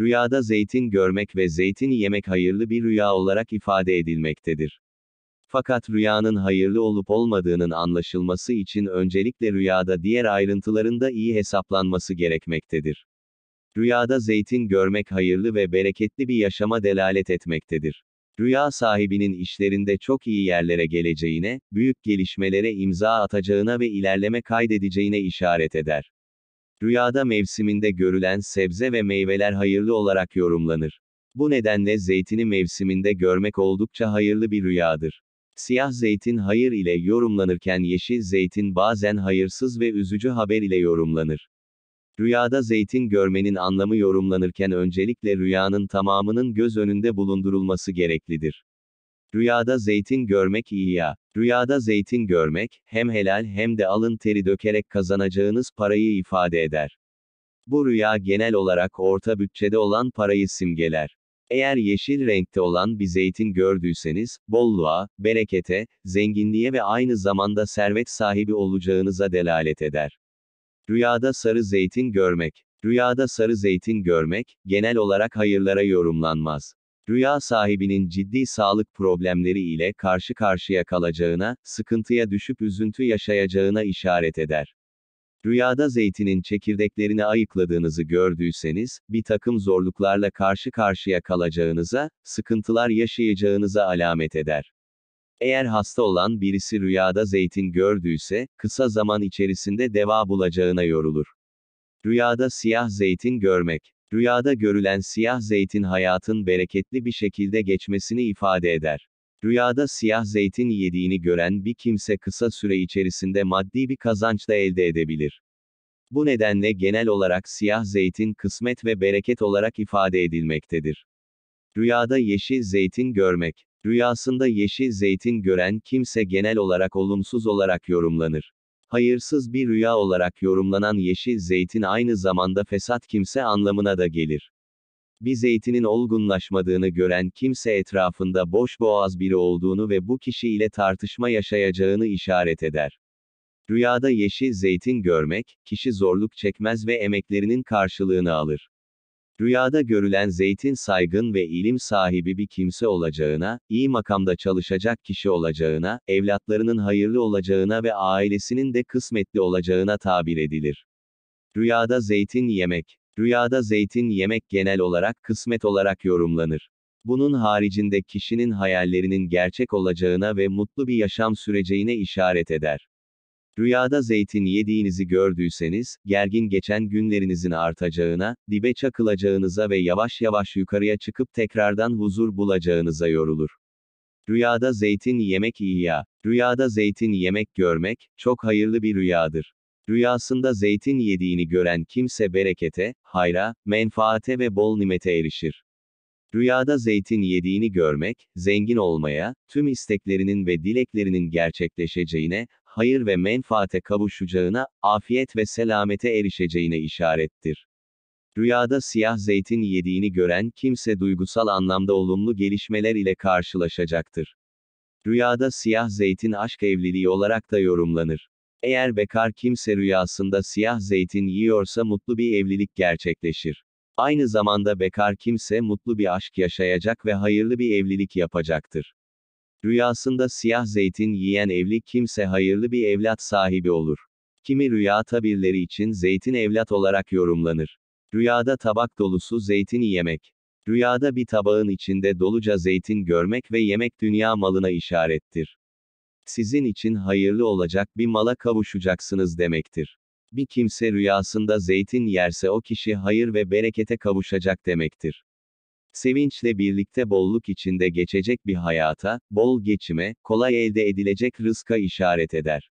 Rüyada zeytin görmek ve zeytin yemek hayırlı bir rüya olarak ifade edilmektedir. Fakat rüyanın hayırlı olup olmadığının anlaşılması için öncelikle rüyada diğer ayrıntıların da iyi hesaplanması gerekmektedir. Rüyada zeytin görmek hayırlı ve bereketli bir yaşama delalet etmektedir. Rüya sahibinin işlerinde çok iyi yerlere geleceğine, büyük gelişmelere imza atacağına ve ilerleme kaydedeceğine işaret eder. Rüyada mevsiminde görülen sebze ve meyveler hayırlı olarak yorumlanır. Bu nedenle zeytini mevsiminde görmek oldukça hayırlı bir rüyadır. Siyah zeytin hayır ile yorumlanırken yeşil zeytin bazen hayırsız ve üzücü haber ile yorumlanır. Rüyada zeytin görmenin anlamı yorumlanırken öncelikle rüyanın tamamının göz önünde bulundurulması gereklidir. Rüyada zeytin görmek iyi ya. Rüyada zeytin görmek, hem helal hem de alın teri dökerek kazanacağınız parayı ifade eder. Bu rüya genel olarak orta bütçede olan parayı simgeler. Eğer yeşil renkte olan bir zeytin gördüyseniz, bolluğa, berekete, zenginliğe ve aynı zamanda servet sahibi olacağınıza delalet eder. Rüyada sarı zeytin görmek. Rüyada sarı zeytin görmek, genel olarak hayırlara yorumlanmaz rüya sahibinin ciddi sağlık problemleri ile karşı karşıya kalacağına, sıkıntıya düşüp üzüntü yaşayacağına işaret eder. Rüyada zeytinin çekirdeklerini ayıkladığınızı gördüyseniz, bir takım zorluklarla karşı karşıya kalacağınıza, sıkıntılar yaşayacağınıza alamet eder. Eğer hasta olan birisi rüyada zeytin gördüyse, kısa zaman içerisinde deva bulacağına yorulur. Rüyada siyah zeytin görmek Rüyada görülen siyah zeytin hayatın bereketli bir şekilde geçmesini ifade eder. Rüyada siyah zeytin yediğini gören bir kimse kısa süre içerisinde maddi bir kazanç da elde edebilir. Bu nedenle genel olarak siyah zeytin kısmet ve bereket olarak ifade edilmektedir. Rüyada yeşil zeytin görmek. Rüyasında yeşil zeytin gören kimse genel olarak olumsuz olarak yorumlanır. Hayırsız bir rüya olarak yorumlanan yeşil zeytin aynı zamanda fesat kimse anlamına da gelir. Bir zeytinin olgunlaşmadığını gören kimse etrafında boş boğaz biri olduğunu ve bu kişiyle tartışma yaşayacağını işaret eder. Rüyada yeşil zeytin görmek, kişi zorluk çekmez ve emeklerinin karşılığını alır. Rüyada görülen zeytin saygın ve ilim sahibi bir kimse olacağına, iyi makamda çalışacak kişi olacağına, evlatlarının hayırlı olacağına ve ailesinin de kısmetli olacağına tabir edilir. Rüyada zeytin yemek. Rüyada zeytin yemek genel olarak kısmet olarak yorumlanır. Bunun haricinde kişinin hayallerinin gerçek olacağına ve mutlu bir yaşam süreceğine işaret eder. Rüyada zeytin yediğinizi gördüyseniz, gergin geçen günlerinizin artacağına, dibe çakılacağınıza ve yavaş yavaş yukarıya çıkıp tekrardan huzur bulacağınıza yorulur. Rüyada zeytin yemek iyi ya. Rüyada zeytin yemek görmek, çok hayırlı bir rüyadır. Rüyasında zeytin yediğini gören kimse berekete, hayra, menfaate ve bol nimete erişir. Rüyada zeytin yediğini görmek, zengin olmaya, tüm isteklerinin ve dileklerinin gerçekleşeceğine, hayır ve menfaate kavuşacağına, afiyet ve selamete erişeceğine işarettir. Rüyada siyah zeytin yediğini gören kimse duygusal anlamda olumlu gelişmeler ile karşılaşacaktır. Rüyada siyah zeytin aşk evliliği olarak da yorumlanır. Eğer bekar kimse rüyasında siyah zeytin yiyorsa mutlu bir evlilik gerçekleşir. Aynı zamanda bekar kimse mutlu bir aşk yaşayacak ve hayırlı bir evlilik yapacaktır. Rüyasında siyah zeytin yiyen evli kimse hayırlı bir evlat sahibi olur. Kimi rüya tabirleri için zeytin evlat olarak yorumlanır. Rüyada tabak dolusu zeytin yemek. Rüyada bir tabağın içinde doluca zeytin görmek ve yemek dünya malına işarettir. Sizin için hayırlı olacak bir mala kavuşacaksınız demektir. Bir kimse rüyasında zeytin yerse o kişi hayır ve berekete kavuşacak demektir. Sevinçle birlikte bolluk içinde geçecek bir hayata, bol geçime, kolay elde edilecek rızka işaret eder.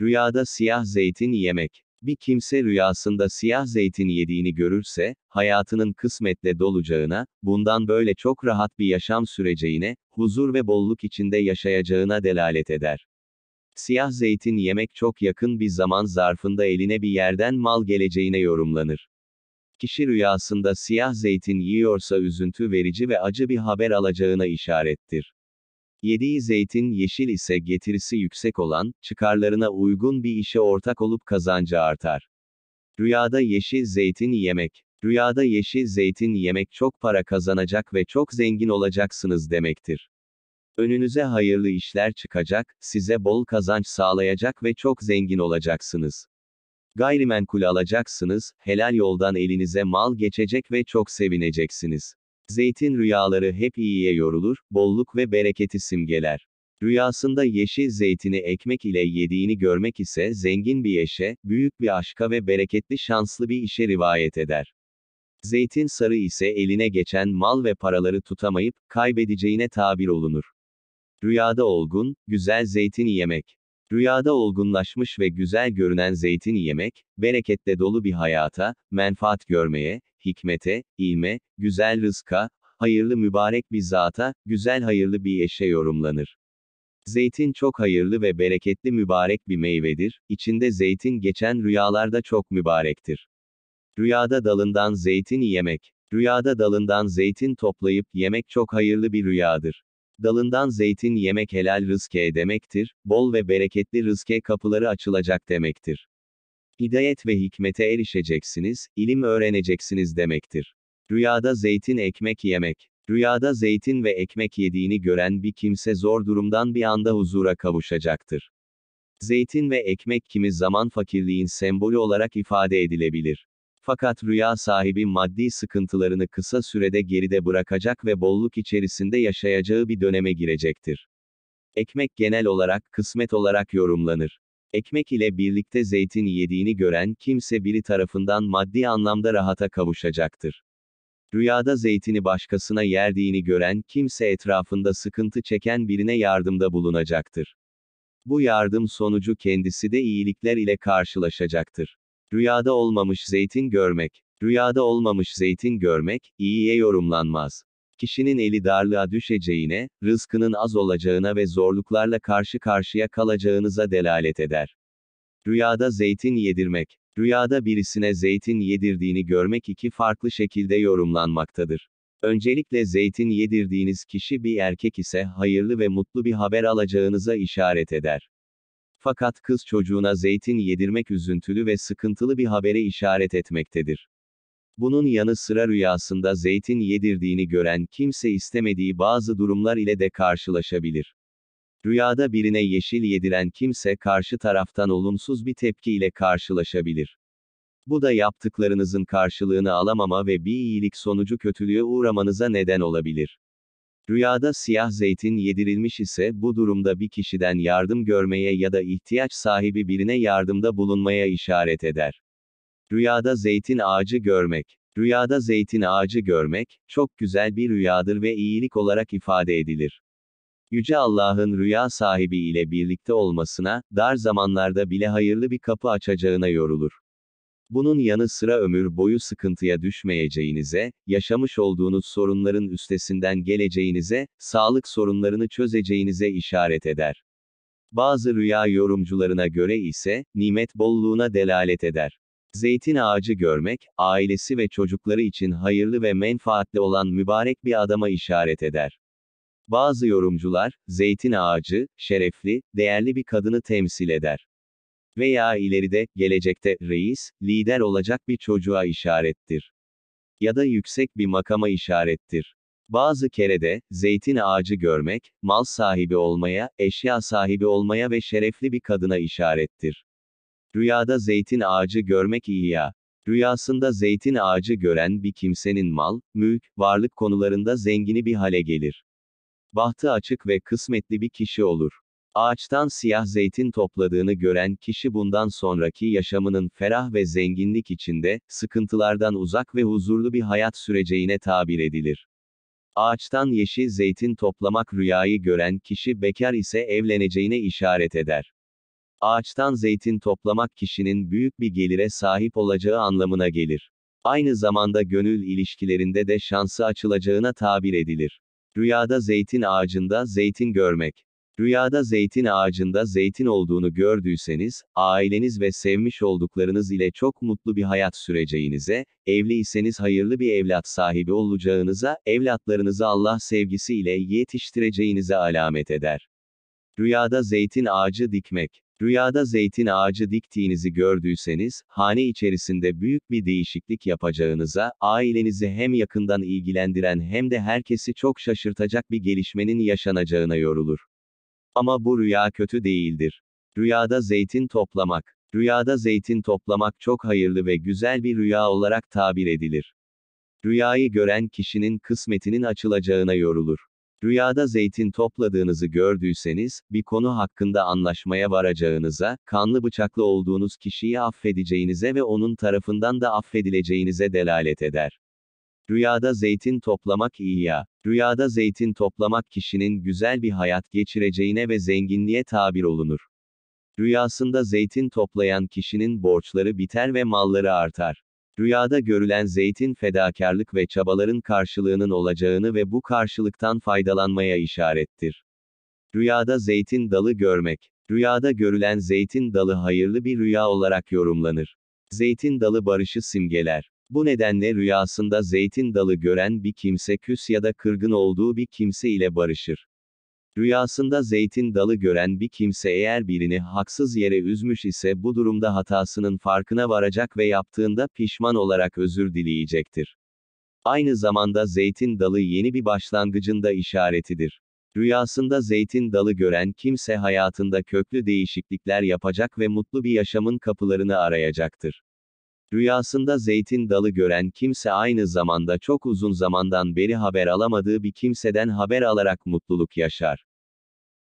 Rüyada siyah zeytin yemek. Bir kimse rüyasında siyah zeytin yediğini görürse, hayatının kısmetle dolacağına, bundan böyle çok rahat bir yaşam süreceğine, huzur ve bolluk içinde yaşayacağına delalet eder. Siyah zeytin yemek çok yakın bir zaman zarfında eline bir yerden mal geleceğine yorumlanır. Kişi rüyasında siyah zeytin yiyorsa üzüntü verici ve acı bir haber alacağına işarettir. Yediği zeytin yeşil ise getirisi yüksek olan, çıkarlarına uygun bir işe ortak olup kazancı artar. Rüyada yeşil zeytin yemek. Rüyada yeşil zeytin yemek çok para kazanacak ve çok zengin olacaksınız demektir. Önünüze hayırlı işler çıkacak, size bol kazanç sağlayacak ve çok zengin olacaksınız. Gayrimenkul alacaksınız, helal yoldan elinize mal geçecek ve çok sevineceksiniz. Zeytin rüyaları hep iyiye yorulur, bolluk ve bereketi simgeler. Rüyasında yeşil zeytini ekmek ile yediğini görmek ise zengin bir eşe, büyük bir aşka ve bereketli şanslı bir işe rivayet eder. Zeytin sarı ise eline geçen mal ve paraları tutamayıp, kaybedeceğine tabir olunur. Rüyada olgun, güzel zeytin yemek. Rüyada olgunlaşmış ve güzel görünen zeytin yemek, bereketle dolu bir hayata, menfaat görmeye, hikmete, ilme, güzel rızka, hayırlı mübarek bir zata, güzel hayırlı bir eşe yorumlanır. Zeytin çok hayırlı ve bereketli mübarek bir meyvedir, içinde zeytin geçen rüyalarda çok mübarektir. Rüyada dalından zeytin yemek. Rüyada dalından zeytin toplayıp yemek çok hayırlı bir rüyadır. Dalından zeytin yemek helal rızke demektir, bol ve bereketli rızke kapıları açılacak demektir. Hidayet ve hikmete erişeceksiniz, ilim öğreneceksiniz demektir. Rüyada zeytin ekmek yemek. Rüyada zeytin ve ekmek yediğini gören bir kimse zor durumdan bir anda huzura kavuşacaktır. Zeytin ve ekmek kimi zaman fakirliğin sembolü olarak ifade edilebilir. Fakat rüya sahibi maddi sıkıntılarını kısa sürede geride bırakacak ve bolluk içerisinde yaşayacağı bir döneme girecektir. Ekmek genel olarak kısmet olarak yorumlanır. Ekmek ile birlikte zeytin yediğini gören kimse biri tarafından maddi anlamda rahata kavuşacaktır. Rüyada zeytini başkasına yerdiğini gören kimse etrafında sıkıntı çeken birine yardımda bulunacaktır. Bu yardım sonucu kendisi de iyilikler ile karşılaşacaktır. Rüyada olmamış zeytin görmek. Rüyada olmamış zeytin görmek, iyiye yorumlanmaz. Kişinin eli darlığa düşeceğine, rızkının az olacağına ve zorluklarla karşı karşıya kalacağınıza delalet eder. Rüyada zeytin yedirmek. Rüyada birisine zeytin yedirdiğini görmek iki farklı şekilde yorumlanmaktadır. Öncelikle zeytin yedirdiğiniz kişi bir erkek ise hayırlı ve mutlu bir haber alacağınıza işaret eder. Fakat kız çocuğuna zeytin yedirmek üzüntülü ve sıkıntılı bir habere işaret etmektedir. Bunun yanı sıra rüyasında zeytin yedirdiğini gören kimse istemediği bazı durumlar ile de karşılaşabilir. Rüyada birine yeşil yediren kimse karşı taraftan olumsuz bir tepki ile karşılaşabilir. Bu da yaptıklarınızın karşılığını alamama ve bir iyilik sonucu kötülüğe uğramanıza neden olabilir. Rüyada siyah zeytin yedirilmiş ise bu durumda bir kişiden yardım görmeye ya da ihtiyaç sahibi birine yardımda bulunmaya işaret eder. Rüyada zeytin ağacı görmek. Rüyada zeytin ağacı görmek, çok güzel bir rüyadır ve iyilik olarak ifade edilir. Yüce Allah'ın rüya sahibi ile birlikte olmasına, dar zamanlarda bile hayırlı bir kapı açacağına yorulur. Bunun yanı sıra ömür boyu sıkıntıya düşmeyeceğinize, yaşamış olduğunuz sorunların üstesinden geleceğinize, sağlık sorunlarını çözeceğinize işaret eder. Bazı rüya yorumcularına göre ise, nimet bolluğuna delalet eder. Zeytin ağacı görmek, ailesi ve çocukları için hayırlı ve menfaatli olan mübarek bir adama işaret eder. Bazı yorumcular, zeytin ağacı, şerefli, değerli bir kadını temsil eder veya ileride, gelecekte, reis, lider olacak bir çocuğa işarettir. Ya da yüksek bir makama işarettir. Bazı kere de, zeytin ağacı görmek, mal sahibi olmaya, eşya sahibi olmaya ve şerefli bir kadına işarettir. Rüyada zeytin ağacı görmek iyi ya. Rüyasında zeytin ağacı gören bir kimsenin mal, mülk, varlık konularında zengini bir hale gelir. Bahtı açık ve kısmetli bir kişi olur. Ağaçtan siyah zeytin topladığını gören kişi bundan sonraki yaşamının ferah ve zenginlik içinde, sıkıntılardan uzak ve huzurlu bir hayat süreceğine tabir edilir. Ağaçtan yeşil zeytin toplamak rüyayı gören kişi bekar ise evleneceğine işaret eder. Ağaçtan zeytin toplamak kişinin büyük bir gelire sahip olacağı anlamına gelir. Aynı zamanda gönül ilişkilerinde de şansı açılacağına tabir edilir. Rüyada zeytin ağacında zeytin görmek Rüyada zeytin ağacında zeytin olduğunu gördüyseniz, aileniz ve sevmiş olduklarınız ile çok mutlu bir hayat süreceğinize, evliyseniz hayırlı bir evlat sahibi olacağınıza, evlatlarınızı Allah sevgisiyle yetiştireceğinize alamet eder. Rüyada zeytin ağacı dikmek Rüyada zeytin ağacı diktiğinizi gördüyseniz, hane içerisinde büyük bir değişiklik yapacağınıza, ailenizi hem yakından ilgilendiren hem de herkesi çok şaşırtacak bir gelişmenin yaşanacağına yorulur. Ama bu rüya kötü değildir. Rüyada zeytin toplamak. Rüyada zeytin toplamak çok hayırlı ve güzel bir rüya olarak tabir edilir. Rüyayı gören kişinin kısmetinin açılacağına yorulur. Rüyada zeytin topladığınızı gördüyseniz, bir konu hakkında anlaşmaya varacağınıza, kanlı bıçaklı olduğunuz kişiyi affedeceğinize ve onun tarafından da affedileceğinize delalet eder. Rüyada zeytin toplamak iyi ya. Rüyada zeytin toplamak kişinin güzel bir hayat geçireceğine ve zenginliğe tabir olunur. Rüyasında zeytin toplayan kişinin borçları biter ve malları artar. Rüyada görülen zeytin fedakarlık ve çabaların karşılığının olacağını ve bu karşılıktan faydalanmaya işarettir. Rüyada zeytin dalı görmek. Rüyada görülen zeytin dalı hayırlı bir rüya olarak yorumlanır. Zeytin dalı barışı simgeler. Bu nedenle rüyasında zeytin dalı gören bir kimse küs ya da kırgın olduğu bir kimse ile barışır. Rüyasında zeytin dalı gören bir kimse eğer birini haksız yere üzmüş ise bu durumda hatasının farkına varacak ve yaptığında pişman olarak özür dileyecektir. Aynı zamanda zeytin dalı yeni bir başlangıcın da işaretidir. Rüyasında zeytin dalı gören kimse hayatında köklü değişiklikler yapacak ve mutlu bir yaşamın kapılarını arayacaktır. Rüyasında zeytin dalı gören kimse aynı zamanda çok uzun zamandan beri haber alamadığı bir kimseden haber alarak mutluluk yaşar.